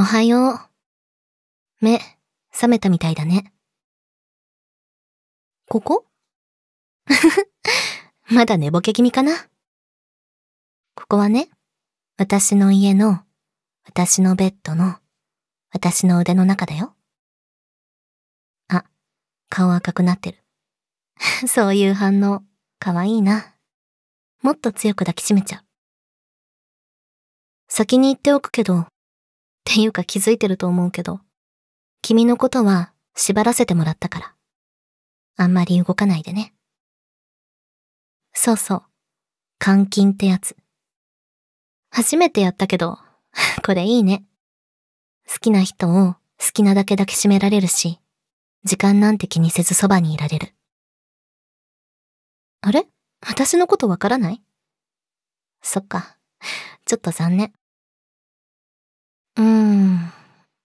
おはよう。目、覚めたみたいだね。ここ まだ寝ぼけ気味かなここはね、私の家の、私のベッドの、私の腕の中だよ。あ、顔赤くなってる。そういう反応、かわいいな。もっと強く抱きしめちゃう。先に言っておくけど、っていうか気づいてると思うけど、君のことは縛らせてもらったから。あんまり動かないでね。そうそう。監禁ってやつ。初めてやったけど、これいいね。好きな人を好きなだけ抱きしめられるし、時間なんて気にせずそばにいられる。あれ私のことわからないそっか。ちょっと残念。うん。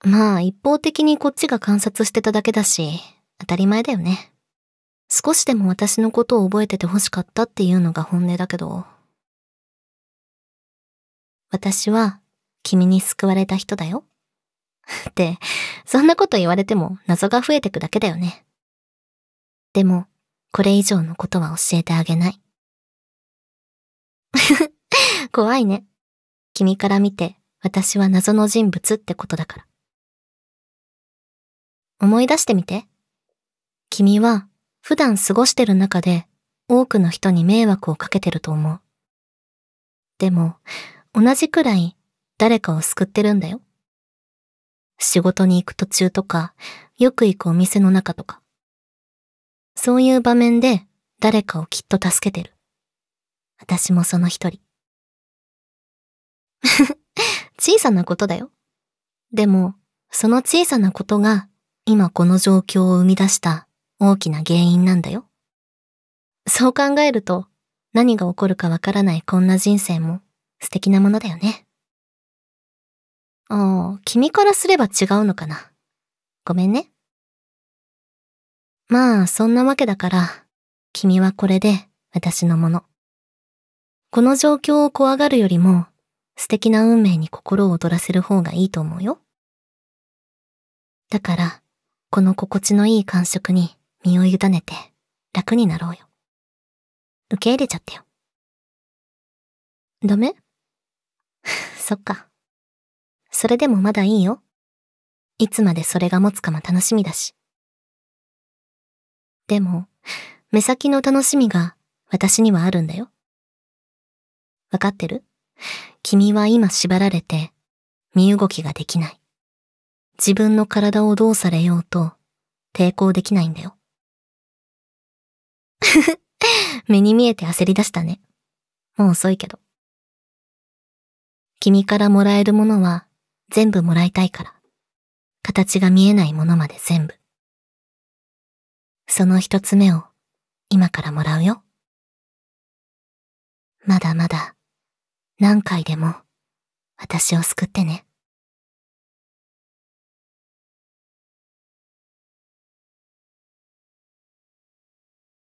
まあ一方的にこっちが観察してただけだし、当たり前だよね。少しでも私のことを覚えてて欲しかったっていうのが本音だけど。私は君に救われた人だよ。って、そんなこと言われても謎が増えてくだけだよね。でも、これ以上のことは教えてあげない。怖いね。君から見て私は謎の人物ってことだから。思い出してみて。君は普段過ごしてる中で多くの人に迷惑をかけてると思う。でも、同じくらい誰かを救ってるんだよ。仕事に行く途中とか、よく行くお店の中とか。そういう場面で誰かをきっと助けてる。私もその一人。小さなことだよ。でも、その小さなことが今この状況を生み出した大きな原因なんだよ。そう考えると、何が起こるかわからないこんな人生も素敵なものだよね。ああ、君からすれば違うのかな。ごめんね。まあ、そんなわけだから、君はこれで私のもの。この状況を怖がるよりも、素敵な運命に心を躍らせる方がいいと思うよ。だから、この心地のいい感触に身を委ねて楽になろうよ。受け入れちゃってよ。ダメ そっか。それでもまだいいよ。いつまでそれが持つかも楽しみだし。でも、目先の楽しみが私にはあるんだよ。わかってる君は今縛られて、身動きができない。自分の体をどうされようと、抵抗できないんだよ。目に見えて焦り出したね。もう遅いけど。君からもらえるものは全部もらいたいから。形が見えないものまで全部。その一つ目を今からもらうよ。まだまだ何回でも私を救ってね。